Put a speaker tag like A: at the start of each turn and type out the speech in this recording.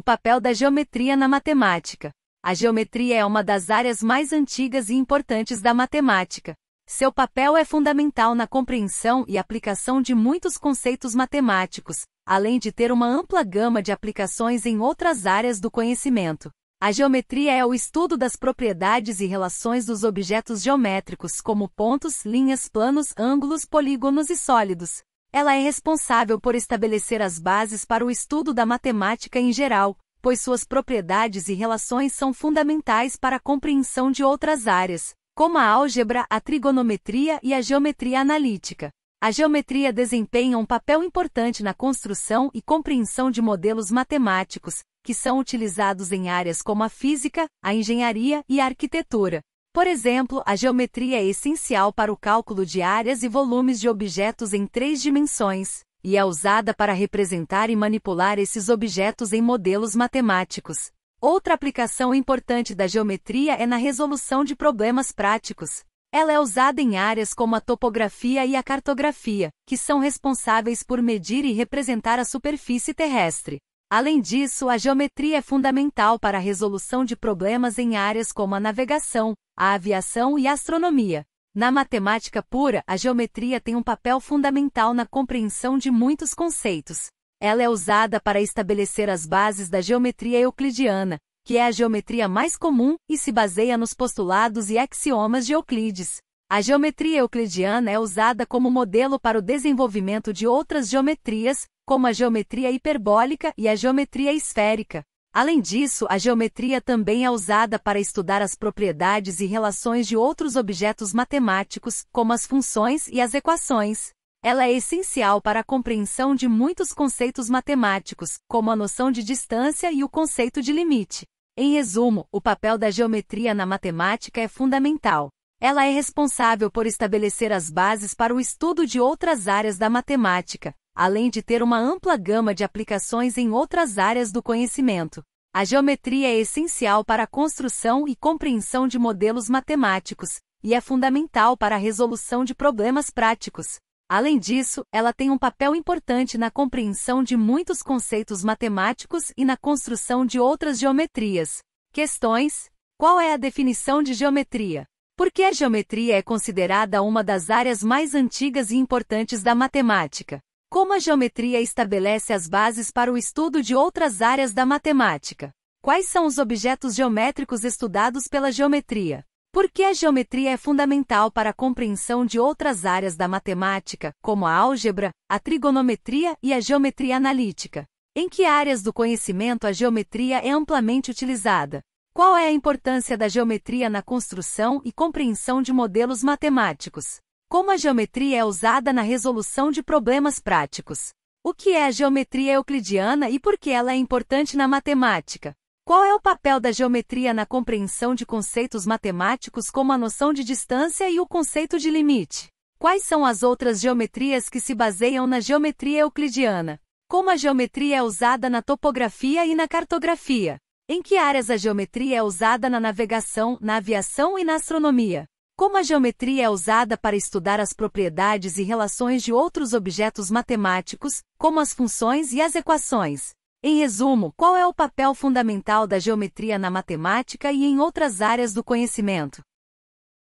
A: O papel da geometria na matemática. A geometria é uma das áreas mais antigas e importantes da matemática. Seu papel é fundamental na compreensão e aplicação de muitos conceitos matemáticos, além de ter uma ampla gama de aplicações em outras áreas do conhecimento. A geometria é o estudo das propriedades e relações dos objetos geométricos, como pontos, linhas, planos, ângulos, polígonos e sólidos. Ela é responsável por estabelecer as bases para o estudo da matemática em geral, pois suas propriedades e relações são fundamentais para a compreensão de outras áreas, como a álgebra, a trigonometria e a geometria analítica. A geometria desempenha um papel importante na construção e compreensão de modelos matemáticos, que são utilizados em áreas como a física, a engenharia e a arquitetura. Por exemplo, a geometria é essencial para o cálculo de áreas e volumes de objetos em três dimensões, e é usada para representar e manipular esses objetos em modelos matemáticos. Outra aplicação importante da geometria é na resolução de problemas práticos. Ela é usada em áreas como a topografia e a cartografia, que são responsáveis por medir e representar a superfície terrestre. Além disso, a geometria é fundamental para a resolução de problemas em áreas como a navegação, a aviação e a astronomia. Na matemática pura, a geometria tem um papel fundamental na compreensão de muitos conceitos. Ela é usada para estabelecer as bases da geometria euclidiana, que é a geometria mais comum e se baseia nos postulados e axiomas de Euclides. A geometria euclidiana é usada como modelo para o desenvolvimento de outras geometrias, como a geometria hiperbólica e a geometria esférica. Além disso, a geometria também é usada para estudar as propriedades e relações de outros objetos matemáticos, como as funções e as equações. Ela é essencial para a compreensão de muitos conceitos matemáticos, como a noção de distância e o conceito de limite. Em resumo, o papel da geometria na matemática é fundamental. Ela é responsável por estabelecer as bases para o estudo de outras áreas da matemática, além de ter uma ampla gama de aplicações em outras áreas do conhecimento. A geometria é essencial para a construção e compreensão de modelos matemáticos, e é fundamental para a resolução de problemas práticos. Além disso, ela tem um papel importante na compreensão de muitos conceitos matemáticos e na construção de outras geometrias. Questões: Qual é a definição de geometria? porque a geometria é considerada uma das áreas mais antigas e importantes da matemática. Como a geometria estabelece as bases para o estudo de outras áreas da matemática? Quais são os objetos geométricos estudados pela geometria? Por que a geometria é fundamental para a compreensão de outras áreas da matemática, como a álgebra, a trigonometria e a geometria analítica? Em que áreas do conhecimento a geometria é amplamente utilizada? Qual é a importância da geometria na construção e compreensão de modelos matemáticos? Como a geometria é usada na resolução de problemas práticos? O que é a geometria euclidiana e por que ela é importante na matemática? Qual é o papel da geometria na compreensão de conceitos matemáticos como a noção de distância e o conceito de limite? Quais são as outras geometrias que se baseiam na geometria euclidiana? Como a geometria é usada na topografia e na cartografia? Em que áreas a geometria é usada na navegação, na aviação e na astronomia? Como a geometria é usada para estudar as propriedades e relações de outros objetos matemáticos, como as funções e as equações? Em resumo, qual é o papel fundamental da geometria na matemática e em outras áreas do conhecimento?